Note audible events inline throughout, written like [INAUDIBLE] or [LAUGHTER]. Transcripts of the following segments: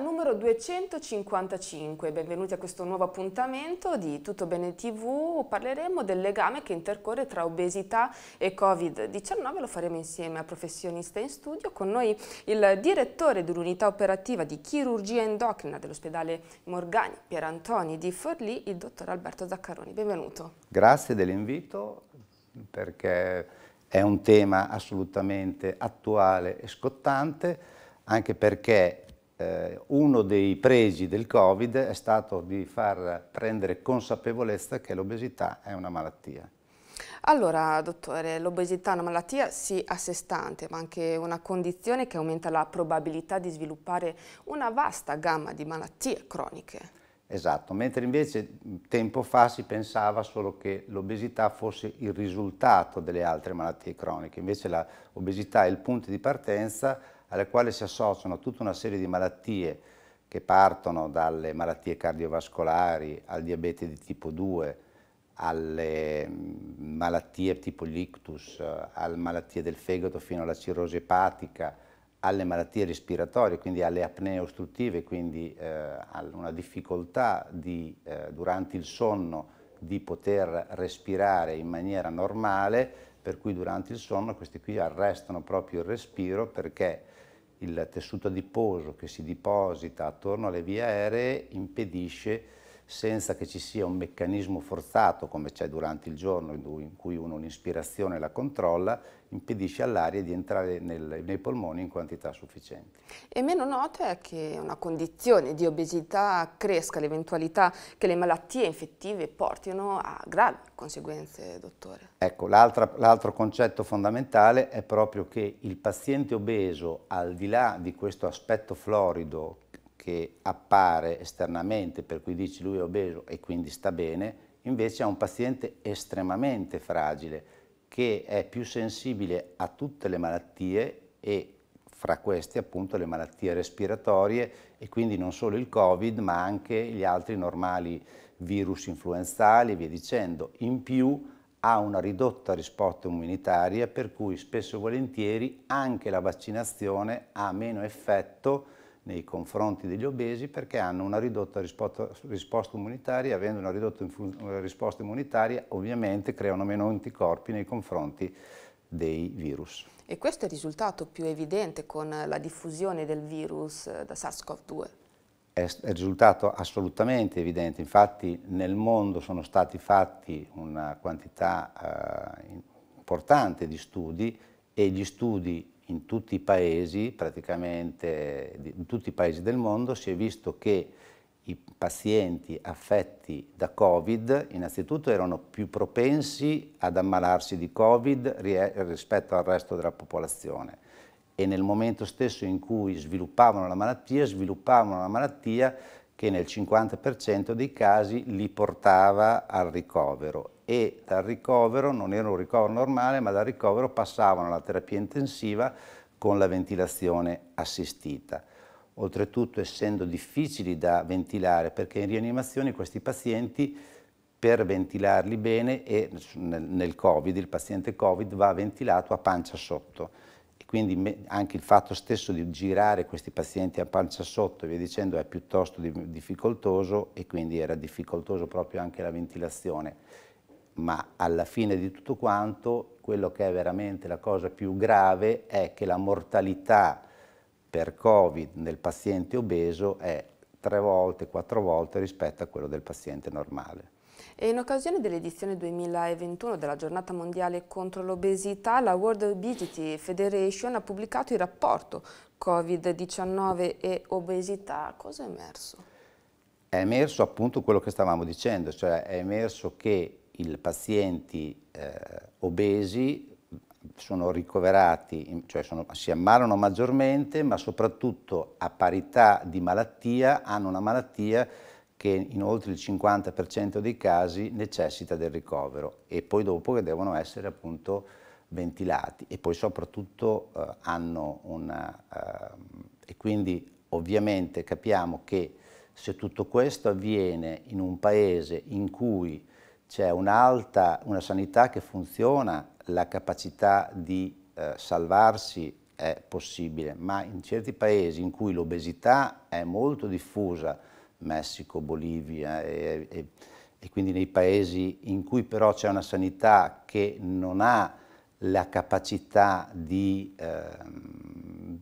numero 255. Benvenuti a questo nuovo appuntamento di Tutto Bene TV. Parleremo del legame che intercorre tra obesità e Covid-19. Lo faremo insieme a professionista in studio. Con noi il direttore dell'unità operativa di chirurgia endocrina dell'ospedale Morgani Pierantoni di Forlì, il dottor Alberto Zaccaroni. Benvenuto. Grazie dell'invito perché è un tema assolutamente attuale e scottante anche perché eh, uno dei pregi del Covid è stato di far prendere consapevolezza che l'obesità è una malattia. Allora, dottore, l'obesità è una malattia sì a sé stante, ma anche una condizione che aumenta la probabilità di sviluppare una vasta gamma di malattie croniche. Esatto, mentre invece mm, tempo fa si pensava solo che l'obesità fosse il risultato delle altre malattie croniche, invece l'obesità è il punto di partenza alle quali si associano tutta una serie di malattie che partono dalle malattie cardiovascolari al diabete di tipo 2, alle mm, malattie tipo l'ictus, eh, alle malattie del fegato fino alla cirrosi epatica, alle malattie respiratorie, quindi alle apnee ostruttive, quindi eh, a una difficoltà di, eh, durante il sonno di poter respirare in maniera normale, per cui durante il sonno questi qui arrestano proprio il respiro perché il tessuto adiposo che si diposita attorno alle vie aeree impedisce senza che ci sia un meccanismo forzato come c'è durante il giorno in cui uno un'ispirazione la controlla, impedisce all'aria di entrare nel, nei polmoni in quantità sufficienti. E meno noto è che una condizione di obesità cresca l'eventualità che le malattie infettive portino a gravi conseguenze, dottore. Ecco, l'altro concetto fondamentale è proprio che il paziente obeso, al di là di questo aspetto florido che appare esternamente, per cui dici lui è obeso e quindi sta bene, invece è un paziente estremamente fragile che è più sensibile a tutte le malattie e fra queste appunto le malattie respiratorie e quindi non solo il Covid ma anche gli altri normali virus influenzali e via dicendo. In più ha una ridotta risposta immunitaria per cui spesso e volentieri anche la vaccinazione ha meno effetto nei confronti degli obesi perché hanno una ridotta risposta immunitaria, avendo una ridotta eh, risposta immunitaria ovviamente creano meno anticorpi nei confronti dei virus. E questo è il risultato più evidente con la diffusione del virus eh, da SARS-CoV-2? È, è risultato assolutamente evidente, infatti nel mondo sono stati fatti una quantità eh, importante di studi e gli studi in tutti i paesi, praticamente in tutti i paesi del mondo, si è visto che i pazienti affetti da Covid innanzitutto erano più propensi ad ammalarsi di Covid rispetto al resto della popolazione e nel momento stesso in cui sviluppavano la malattia, sviluppavano la malattia che nel 50% dei casi li portava al ricovero e dal ricovero, non era un ricovero normale, ma dal ricovero passavano alla terapia intensiva con la ventilazione assistita. Oltretutto essendo difficili da ventilare perché in rianimazione questi pazienti per ventilarli bene e nel, nel Covid, il paziente Covid va ventilato a pancia sotto e quindi anche il fatto stesso di girare questi pazienti a pancia sotto e via dicendo è piuttosto difficoltoso e quindi era difficoltoso proprio anche la ventilazione ma alla fine di tutto quanto quello che è veramente la cosa più grave è che la mortalità per Covid nel paziente obeso è tre volte, quattro volte rispetto a quello del paziente normale. E in occasione dell'edizione 2021 della giornata mondiale contro l'obesità, la World Obesity Federation ha pubblicato il rapporto Covid-19 e obesità. Cosa è emerso? È emerso appunto quello che stavamo dicendo, cioè è emerso che i pazienti eh, obesi sono ricoverati, cioè sono, si ammalano maggiormente, ma soprattutto a parità di malattia hanno una malattia che in oltre il 50% dei casi necessita del ricovero e poi dopo che devono essere appunto ventilati e poi soprattutto eh, hanno una... Eh, e quindi ovviamente capiamo che se tutto questo avviene in un paese in cui c'è un'alta, una sanità che funziona, la capacità di eh, salvarsi è possibile, ma in certi paesi in cui l'obesità è molto diffusa, Messico, Bolivia e, e, e quindi nei paesi in cui però c'è una sanità che non ha la capacità di, eh,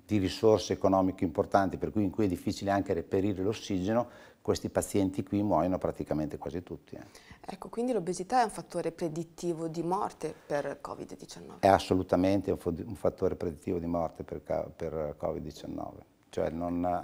di risorse economiche importanti, per cui in cui è difficile anche reperire l'ossigeno, questi pazienti qui muoiono praticamente quasi tutti. Eh. Ecco, quindi l'obesità è un fattore predittivo di morte per Covid-19? È assolutamente un fattore predittivo di morte per, per Covid-19. Cioè non,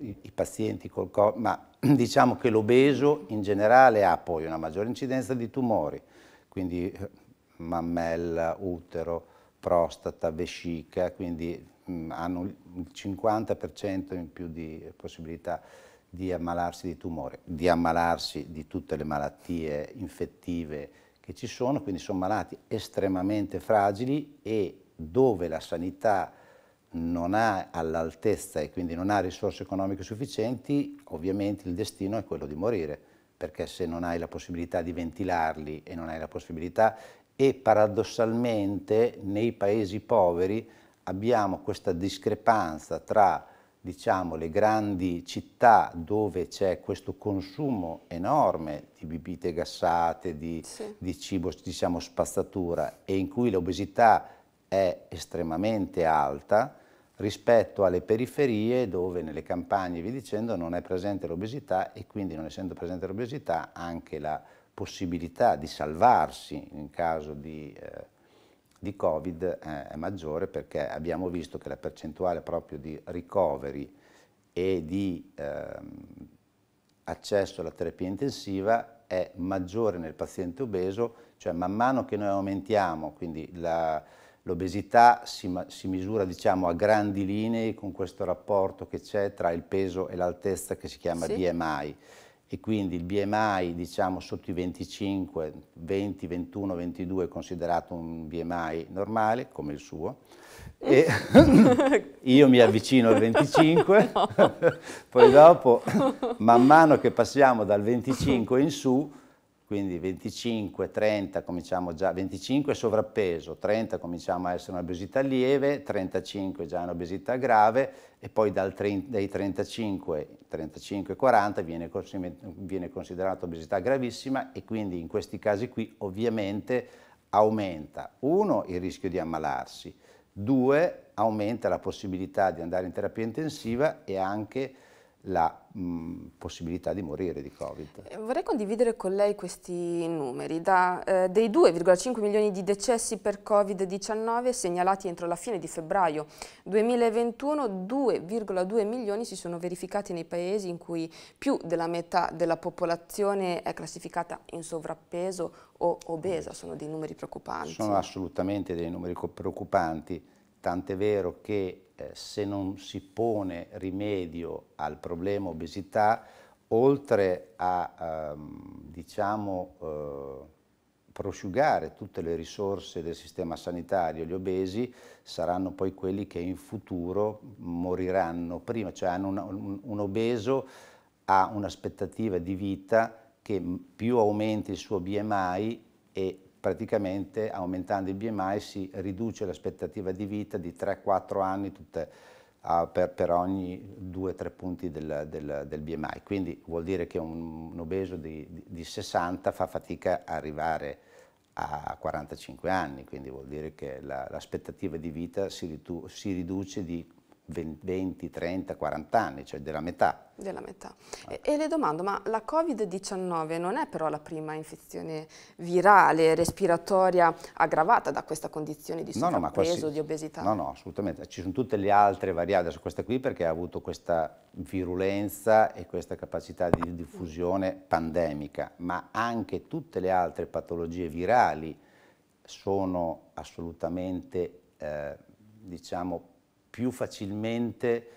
i, i pazienti col Covid, ma [CLEARS THROAT] diciamo che l'obeso in generale ha poi una maggiore incidenza di tumori, quindi eh, mammella, utero, prostata, vescica, quindi mm, hanno il 50% in più di possibilità di di ammalarsi di tumore, di ammalarsi di tutte le malattie infettive che ci sono, quindi sono malati estremamente fragili e dove la sanità non ha all'altezza e quindi non ha risorse economiche sufficienti, ovviamente il destino è quello di morire, perché se non hai la possibilità di ventilarli e non hai la possibilità e paradossalmente nei paesi poveri abbiamo questa discrepanza tra diciamo, le grandi città dove c'è questo consumo enorme di bibite gassate, di, sì. di cibo, diciamo, spazzatura e in cui l'obesità è estremamente alta rispetto alle periferie dove nelle campagne, vi dicendo, non è presente l'obesità e quindi non essendo presente l'obesità anche la possibilità di salvarsi in caso di... Eh, di Covid eh, è maggiore perché abbiamo visto che la percentuale proprio di ricoveri e di eh, accesso alla terapia intensiva è maggiore nel paziente obeso, cioè man mano che noi aumentiamo, quindi l'obesità si, si misura diciamo, a grandi linee con questo rapporto che c'è tra il peso e l'altezza che si chiama sì. BMI e quindi il BMI diciamo sotto i 25, 20, 21, 22 è considerato un BMI normale come il suo e [LAUGHS] io mi avvicino al 25, [LAUGHS] [LAUGHS] poi dopo man mano che passiamo dal 25 in su quindi 25, 30 cominciamo già, 25 è sovrappeso, 30 cominciamo a essere un'obesità lieve, 35 già un'obesità grave e poi tre, dai 35, 35 40 viene, viene considerata obesità gravissima e quindi in questi casi qui ovviamente aumenta, uno, il rischio di ammalarsi, due, aumenta la possibilità di andare in terapia intensiva e anche la mh, possibilità di morire di Covid. Eh, vorrei condividere con lei questi numeri. Da, eh, dei 2,5 milioni di decessi per Covid-19 segnalati entro la fine di febbraio 2021, 2,2 milioni si sono verificati nei paesi in cui più della metà della popolazione è classificata in sovrappeso o obesa. Mm. Sono dei numeri preoccupanti. Sono assolutamente dei numeri preoccupanti tant'è vero che eh, se non si pone rimedio al problema obesità, oltre a ehm, diciamo, eh, prosciugare tutte le risorse del sistema sanitario, gli obesi saranno poi quelli che in futuro moriranno prima, cioè hanno una, un, un obeso ha un'aspettativa di vita che più aumenta il suo BMI e praticamente aumentando il BMI si riduce l'aspettativa di vita di 3-4 anni tutte, uh, per, per, ogni 2-3 punti del, del, del, BMI. Quindi vuol dire che un, un obeso di, di, di, 60 fa fatica a arrivare a 45 anni, quindi vuol dire che l'aspettativa la, di vita si, ritu, si riduce di 20, 30, 40 anni, cioè della metà. Della metà. Ah. E, e le domando, ma la Covid-19 non è però la prima infezione virale, respiratoria aggravata da questa condizione di sovrappeso, no, no, quasi, di obesità? No, no, assolutamente. Ci sono tutte le altre variabili, adesso questa qui perché ha avuto questa virulenza e questa capacità di diffusione pandemica, ma anche tutte le altre patologie virali sono assolutamente, eh, diciamo, più facilmente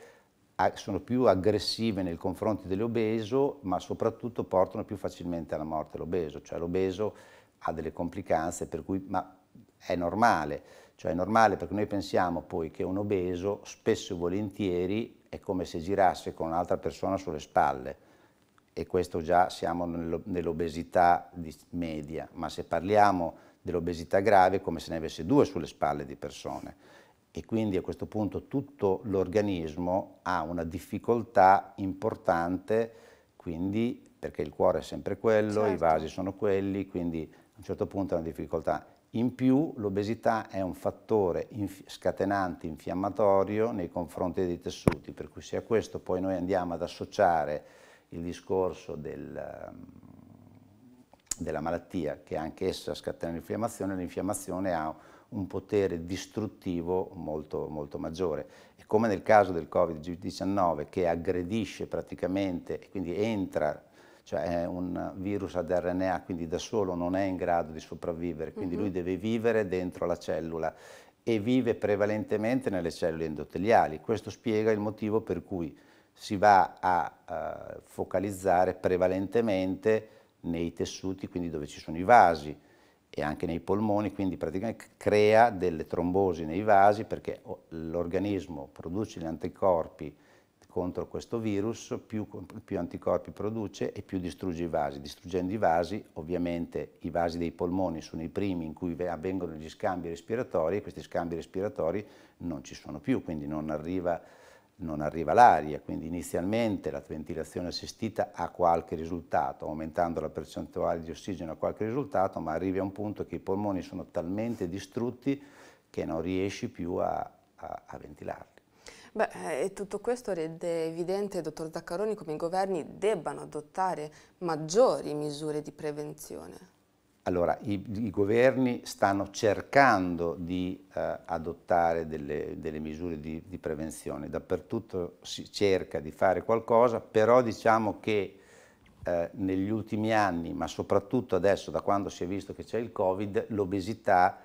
sono più aggressive nei confronti dell'obeso, ma soprattutto portano più facilmente alla morte l'obeso, cioè l'obeso ha delle complicanze per cui ma è normale, cioè è normale perché noi pensiamo poi che un obeso spesso e volentieri è come se girasse con un'altra persona sulle spalle e questo già siamo nell'obesità media, ma se parliamo dell'obesità grave è come se ne avesse due sulle spalle di persone e quindi a questo punto tutto l'organismo ha una difficoltà importante, quindi perché il cuore è sempre quello, certo. i vasi sono quelli, quindi a un certo punto è una difficoltà. In più l'obesità è un fattore inf scatenante, infiammatorio nei confronti dei tessuti, per cui se a questo poi noi andiamo ad associare il discorso del, ehm, della malattia, che anche essa scatena l'infiammazione, l'infiammazione ha un potere distruttivo molto, molto maggiore. E come nel caso del Covid-19 che aggredisce praticamente e quindi entra cioè è un virus ad RNA, quindi da solo non è in grado di sopravvivere, quindi mm-hmm. lui deve vivere dentro la cellula e vive prevalentemente nelle cellule endoteliali. Questo spiega il motivo per cui si va a uh, focalizzare prevalentemente nei tessuti, quindi dove ci sono i vasi, e anche nei polmoni, quindi praticamente crea delle trombosi nei vasi perché oh, l'organismo produce gli anticorpi contro questo virus, più, più, anticorpi produce e più distrugge i vasi. Distruggendo i vasi, ovviamente i vasi dei polmoni sono i primi in cui avvengono gli scambi respiratori e questi scambi respiratori non ci sono più, quindi non arriva non arriva l'aria, quindi inizialmente la ventilazione assistita ha qualche risultato, aumentando la percentuale di ossigeno ha qualche risultato, ma arrivi a un punto che i polmoni sono talmente distrutti che non riesci più a, a, a ventilarli. Beh, eh, e tutto questo rende evidente, dottor Zaccaroni, come i governi debbano adottare maggiori misure di prevenzione. Allora, i, i, governi stanno cercando di eh, adottare delle, delle misure di, di, prevenzione, dappertutto si cerca di fare qualcosa, però diciamo che eh, negli ultimi anni, ma soprattutto adesso da quando si è visto che c'è il Covid, l'obesità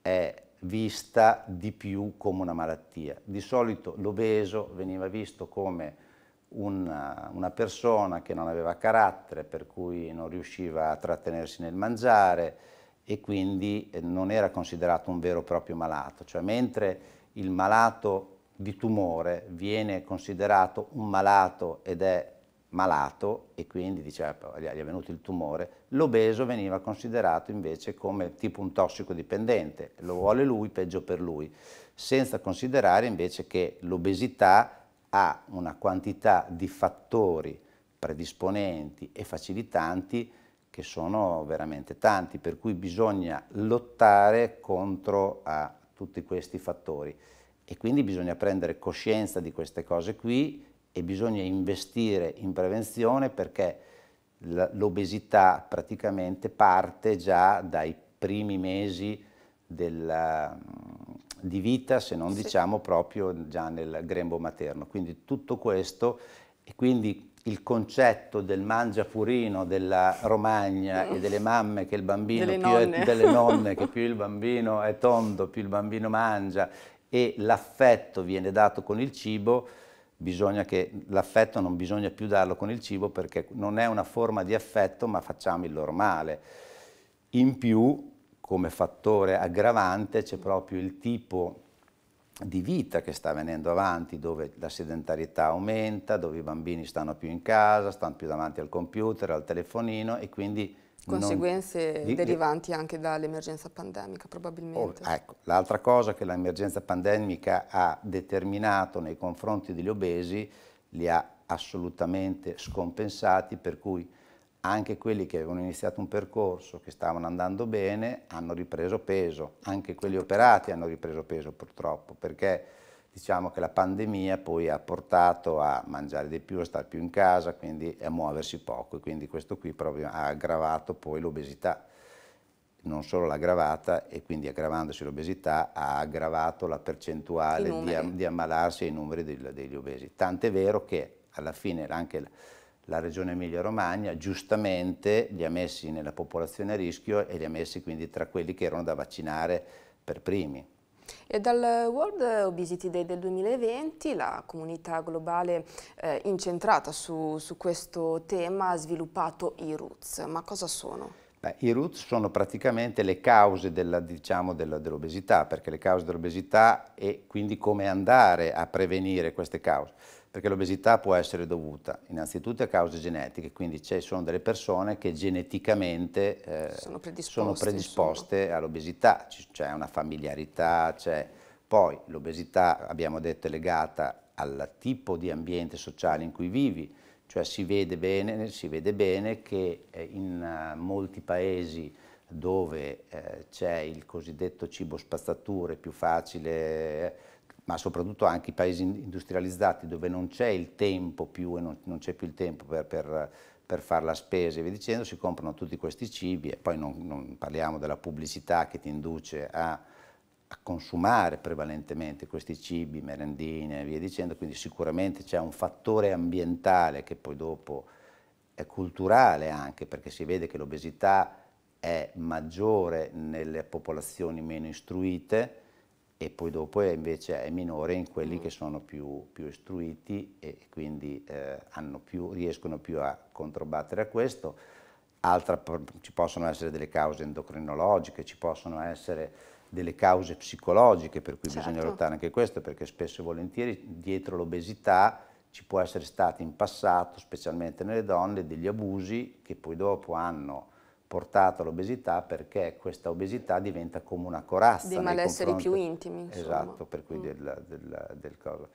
è vista di più come una malattia. Di solito l'obeso veniva visto come una, una, persona che non aveva carattere, per cui non riusciva a trattenersi nel mangiare e quindi eh, non era considerato un vero e proprio malato. Cioè mentre il malato di tumore viene considerato un malato ed è malato e quindi diceva, gli è venuto il tumore, l'obeso veniva considerato invece come tipo un tossicodipendente, lo vuole lui, peggio per lui, senza considerare invece che l'obesità ha una quantità di fattori predisponenti e facilitanti che sono veramente tanti, per cui bisogna lottare contro a tutti questi fattori e quindi bisogna prendere coscienza di queste cose qui e bisogna investire in prevenzione perché l'obesità praticamente parte già dai primi mesi della, di vita, se non sì. diciamo proprio già nel grembo materno. Quindi tutto questo e quindi il concetto del mangiapurino della Romagna e mm. delle mamme che il bambino delle, nonne. È, delle [LAUGHS] nonne che più il bambino è tondo, più il bambino mangia e l'affetto viene dato con il cibo, bisogna che l'affetto non bisogna più darlo con il cibo perché non è una forma di affetto, ma facciamo il loro male. In più come fattore aggravante c'è proprio il tipo di vita che sta venendo avanti, dove la sedentarietà aumenta, dove i bambini stanno più in casa, stanno più davanti al computer, al telefonino e quindi... Conseguenze non... derivanti anche dall'emergenza pandemica probabilmente. Oh, ecco, l'altra cosa che l'emergenza pandemica ha determinato nei confronti degli obesi, li ha assolutamente scompensati, per cui anche quelli che avevano iniziato un percorso, che stavano andando bene, hanno ripreso peso, anche quelli operati hanno ripreso peso purtroppo, perché diciamo che la pandemia poi ha portato a mangiare di più, a stare più in casa, quindi a muoversi poco e quindi questo qui proprio ha aggravato poi l'obesità, non solo l'ha aggravata e quindi aggravandosi l'obesità ha aggravato la percentuale di, di, ammalarsi e i numeri degli, degli obesi. Tant'è vero che alla fine anche la regione Emilia-Romagna giustamente li ha messi nella popolazione a rischio e li ha messi quindi tra quelli che erano da vaccinare per primi. E dal World Obesity Day del 2020 la comunità globale eh, incentrata su, su, questo tema ha sviluppato i RUTS. Ma cosa sono? Beh, I RUTS sono praticamente le cause diciamo, dell'obesità, dell perché le cause dell'obesità e quindi come andare a prevenire queste cause perché l'obesità può essere dovuta innanzitutto a cause genetiche, quindi ci sono delle persone che geneticamente eh, sono predisposte, sono predisposte all'obesità, c'è una familiarità, poi l'obesità abbiamo detto è legata al tipo di ambiente sociale in cui vivi, cioè si vede bene, si vede bene che eh, in eh, molti paesi dove eh, c'è il cosiddetto cibo spazzatura, è più facile ma soprattutto anche i paesi industrializzati dove non c'è il tempo più e non, non c'è più il tempo per, per, per fare la spesa e via dicendo, si comprano tutti questi cibi e poi non, non parliamo della pubblicità che ti induce a, a, consumare prevalentemente questi cibi, merendine e via dicendo, quindi sicuramente c'è un fattore ambientale che poi dopo è culturale anche perché si vede che l'obesità è maggiore nelle popolazioni meno istruite, e poi dopo è invece è minore in quelli mm. che sono più, più istruiti e quindi eh, più, riescono più a controbattere a questo. Altra, ci possono essere delle cause endocrinologiche, ci possono essere delle cause psicologiche per cui certo. bisogna lottare anche questo, perché spesso e volentieri dietro l'obesità ci può essere stato in passato, specialmente nelle donne, degli abusi che poi dopo hanno portato all'obesità perché questa obesità diventa come una corazza. Dei malesseri più intimi. Insomma. Esatto, per cui mm. del, del, del cosa.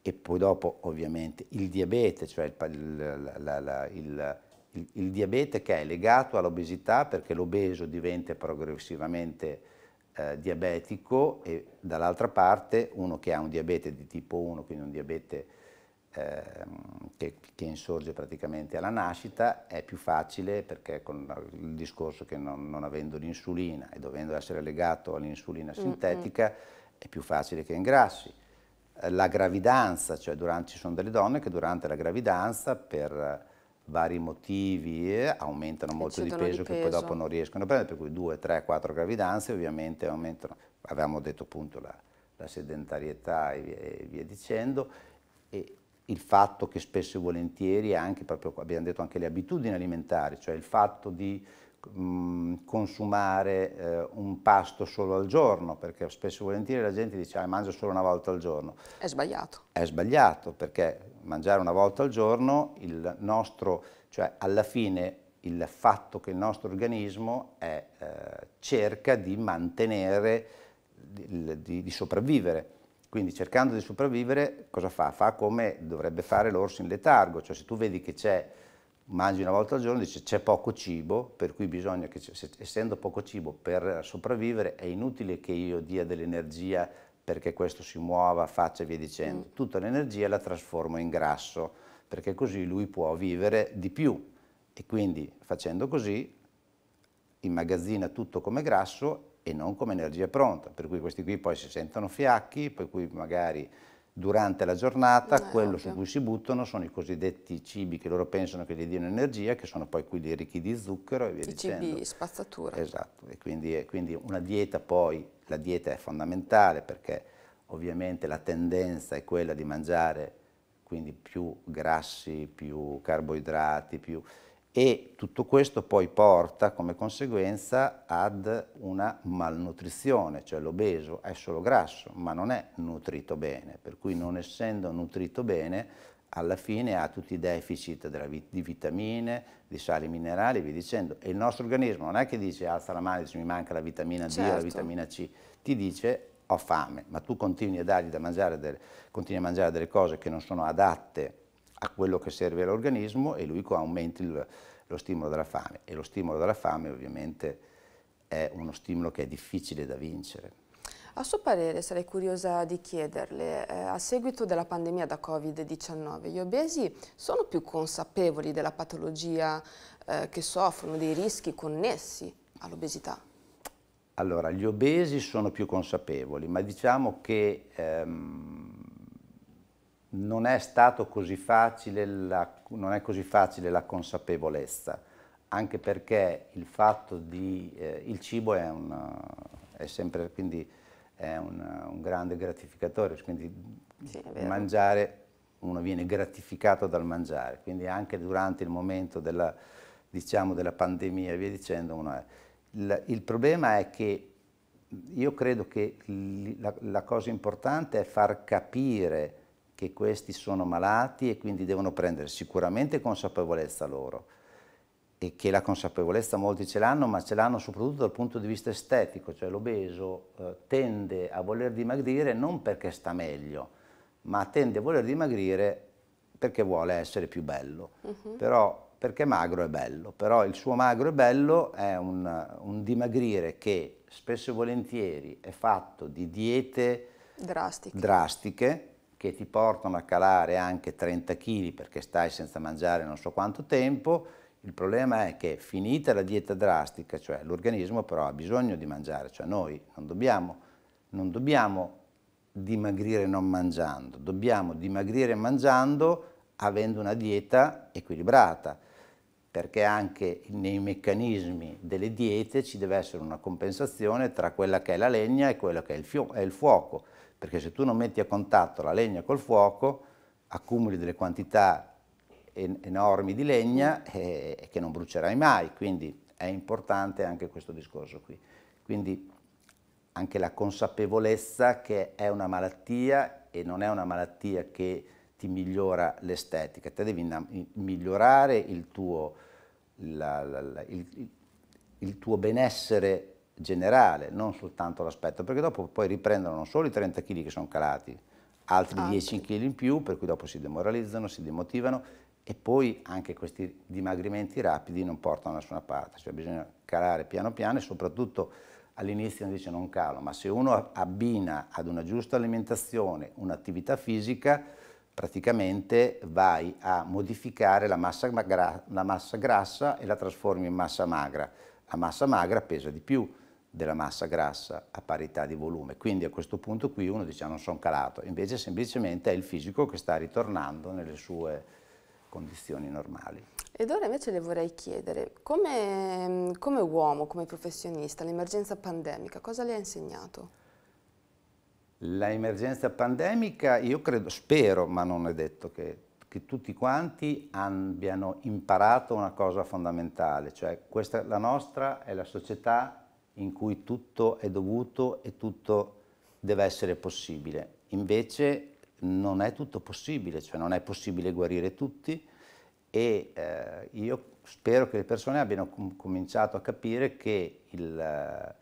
E poi dopo ovviamente il diabete, cioè il, la, la, il, il, il, diabete che è legato all'obesità perché l'obeso diventa progressivamente eh, diabetico e dall'altra parte uno che ha un diabete di tipo 1, quindi un diabete Ehm, che, che, insorge praticamente alla nascita è più facile perché con il discorso che non, non avendo l'insulina e dovendo essere legato all'insulina sintetica mm-hmm. è più facile che ingrassi. Eh, la gravidanza, cioè durante, ci sono delle donne che durante la gravidanza per vari motivi aumentano molto di peso, di peso, che poi dopo non riescono a prendere, per cui due, tre, quattro gravidanze ovviamente aumentano, avevamo detto appunto la, la sedentarietà e via, e via dicendo, e il fatto che spesso e volentieri anche, proprio, abbiamo detto anche le abitudini alimentari, cioè il fatto di mh, mm, consumare eh, un pasto solo al giorno, perché spesso e volentieri la gente dice ah, mangio solo una volta al giorno. È sbagliato. È sbagliato perché mangiare una volta al giorno, il nostro, cioè alla fine il fatto che il nostro organismo è, eh, cerca di mantenere, di, di, di sopravvivere quindi cercando di sopravvivere, cosa fa? Fa come dovrebbe fare l'orso in letargo, cioè se tu vedi che c'è, mangi una volta al giorno, dice c'è poco cibo, per cui bisogna che, se, essendo poco cibo per sopravvivere, è inutile che io dia dell'energia perché questo si muova, faccia e via dicendo. Mm. Tutta l'energia la trasformo in grasso, perché così lui può vivere di più. E quindi facendo così immagazzina tutto come grasso e non come energia pronta, per cui questi qui poi si sentono fiacchi, per cui magari durante la giornata no, eh, quello su cui si buttano sono i cosiddetti cibi che loro pensano che gli diano energia, che sono poi quelli ricchi di zucchero e via I dicendo. I cibi spazzatura. Esatto, e quindi, quindi una dieta poi, la dieta è fondamentale perché ovviamente la tendenza è quella di mangiare quindi più grassi, più carboidrati, più e tutto questo poi porta come conseguenza ad una malnutrizione, cioè l'obeso è solo grasso ma non è nutrito bene, per cui non essendo nutrito bene alla fine ha tutti i deficit vit di vitamine, di sali minerali, vi dicendo, e il nostro organismo non è che dice alza la mano e dice mi manca la vitamina D certo. o la vitamina C, ti dice ho fame, ma tu continui a dargli da mangiare, delle, continui a mangiare delle cose che non sono adatte a quello che serve all'organismo e lui aumenta il, lo stimolo della fame. E lo stimolo della fame ovviamente è uno stimolo che è difficile da vincere. A suo parere, sarei curiosa di chiederle, eh, a seguito della pandemia da Covid-19, gli obesi sono più consapevoli della patologia eh, che soffrono, dei rischi connessi all'obesità? Allora, gli obesi sono più consapevoli, ma diciamo che ehm, non è stato così facile la, così facile la consapevolezza, anche perché il fatto di... Eh, il cibo è, una, è sempre quindi è una, un, grande gratificatore, quindi sì, mangiare, uno viene gratificato dal mangiare, quindi anche durante il momento della, diciamo, della pandemia via dicendo uno è. il, il problema è che io credo che la, la cosa importante è far capire che questi sono malati e quindi devono prendere sicuramente consapevolezza loro e che la consapevolezza molti ce l'hanno, ma ce l'hanno soprattutto dal punto di vista estetico, cioè l'obeso eh, tende a voler dimagrire non perché sta meglio, ma tende a voler dimagrire perché vuole essere più bello, uh-huh. però perché magro è bello, però il suo magro è bello è un, un dimagrire che spesso e volentieri è fatto di diete drastiche, drastiche che ti portano a calare anche 30 kg perché stai senza mangiare non so quanto tempo, il problema è che finita la dieta drastica, cioè l'organismo però ha bisogno di mangiare, cioè noi non dobbiamo, non dobbiamo dimagrire non mangiando, dobbiamo dimagrire mangiando avendo una dieta equilibrata, perché anche nei meccanismi delle diete ci deve essere una compensazione tra quella che è la legna e quello che è il, è il fuoco perché se tu non metti a contatto la legna col fuoco, accumuli delle quantità en enormi di legna eh, e che non brucerai mai, quindi è importante anche questo discorso qui. Quindi anche la consapevolezza che è una malattia e non è una malattia che ti migliora l'estetica, te devi migliorare il tuo, la, la, la, il, il tuo benessere generale, non soltanto l'aspetto, perché dopo poi riprendono non solo i 30 kg che sono calati, altri ah, 10 kg in più, per cui dopo si demoralizzano, si demotivano e poi anche questi dimagrimenti rapidi non portano a nessuna parte, cioè bisogna calare piano piano e soprattutto all'inizio invece non calo, ma se uno abbina ad una giusta alimentazione un'attività fisica, praticamente vai a modificare la massa, la massa grassa e la trasformi in massa magra. La massa magra pesa di più, della massa grassa a parità di volume. Quindi a questo punto qui uno dice ah, non sono calato, invece semplicemente è il fisico che sta ritornando nelle sue condizioni normali. Ed ora invece le vorrei chiedere, come, come uomo, come professionista, l'emergenza pandemica cosa le ha insegnato? L'emergenza pandemica, io credo, spero, ma non è detto che, che tutti quanti abbiano imparato una cosa fondamentale, cioè questa, la nostra è la società in cui tutto è dovuto e tutto deve essere possibile. Invece non è tutto possibile, cioè non è possibile guarire tutti e eh, io spero che le persone abbiano com cominciato a capire che il,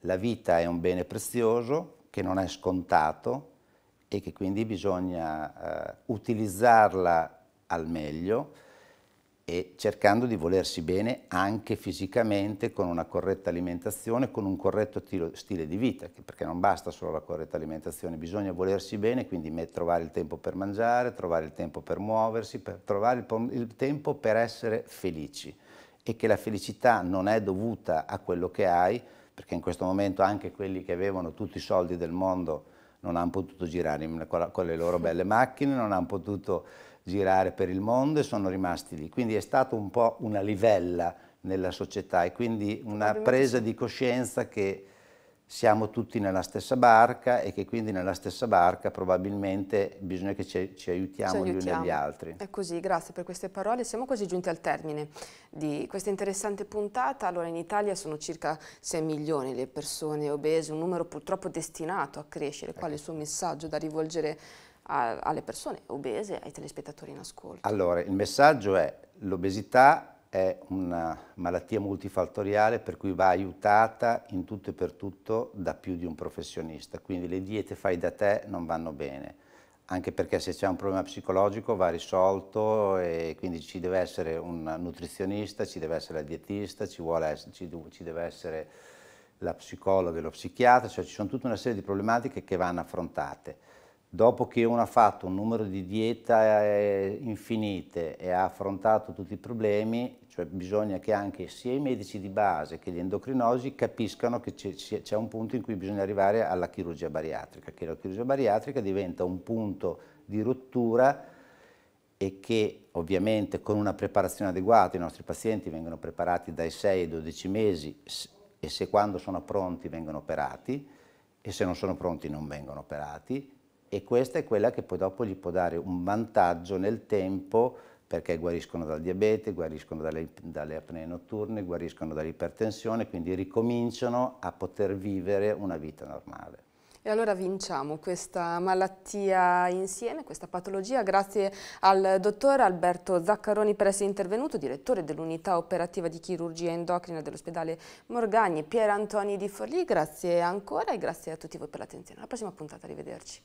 la vita è un bene prezioso, che non è scontato e che quindi bisogna eh, utilizzarla al meglio e cercando di volersi bene anche fisicamente con una corretta alimentazione, con un corretto stile di vita, perché non basta solo la corretta alimentazione, bisogna volersi bene, quindi trovare il tempo per mangiare, trovare il tempo per muoversi, per trovare il, il tempo per essere felici e che la felicità non è dovuta a quello che hai, perché in questo momento anche quelli che avevano tutti i soldi del mondo non hanno potuto girare con, le loro belle macchine, non hanno potuto girare per il mondo e sono rimasti lì. Quindi è stata un po' una livella nella società e quindi una presa di coscienza che siamo tutti nella stessa barca e che quindi nella stessa barca probabilmente bisogna che ci, ci aiutiamo, ci aiutiamo. gli uni agli altri. È così, grazie per queste parole. Siamo quasi giunti al termine di questa interessante puntata. Allora, in Italia sono circa 6 milioni le persone obese, un numero purtroppo destinato a crescere. Qual è il suo ecco. messaggio da rivolgere a, alle persone obese, ai telespettatori in ascolto? Allora, il messaggio è l'obesità è una malattia multifattoriale per cui va aiutata in tutto e per tutto da più di un professionista, quindi le diete fai da te non vanno bene anche perché se c'è un problema psicologico va risolto e quindi ci deve essere un nutrizionista, ci deve essere la dietista, ci, essere, ci deve essere la psicologa e lo psichiatra, cioè ci sono tutta una serie di problematiche che vanno affrontate dopo che uno ha fatto un numero di dieta eh, infinite e ha affrontato tutti i problemi, cioè bisogna che anche sia i medici di base che gli endocrinosi capiscano che c'è un punto in cui bisogna arrivare alla chirurgia bariatrica, che la chirurgia bariatrica diventa un punto di rottura e che ovviamente con una preparazione adeguata i nostri pazienti vengono preparati dai 6 ai 12 mesi e se quando sono pronti vengono operati e se non sono pronti non vengono operati e questa è quella che poi dopo gli può dare un vantaggio nel tempo perché guariscono dal diabete, guariscono dalle, dalle apnee notturne, guariscono dall'ipertensione, quindi ricominciano a poter vivere una vita normale. E allora vinciamo questa malattia insieme, questa patologia, grazie al dottor Alberto Zaccaroni per essere intervenuto, direttore dell'unità operativa di chirurgia endocrina dell'ospedale Morgagni, Pier Antoni di Forlì, grazie ancora e grazie a tutti voi per l'attenzione. Alla prossima puntata, arrivederci.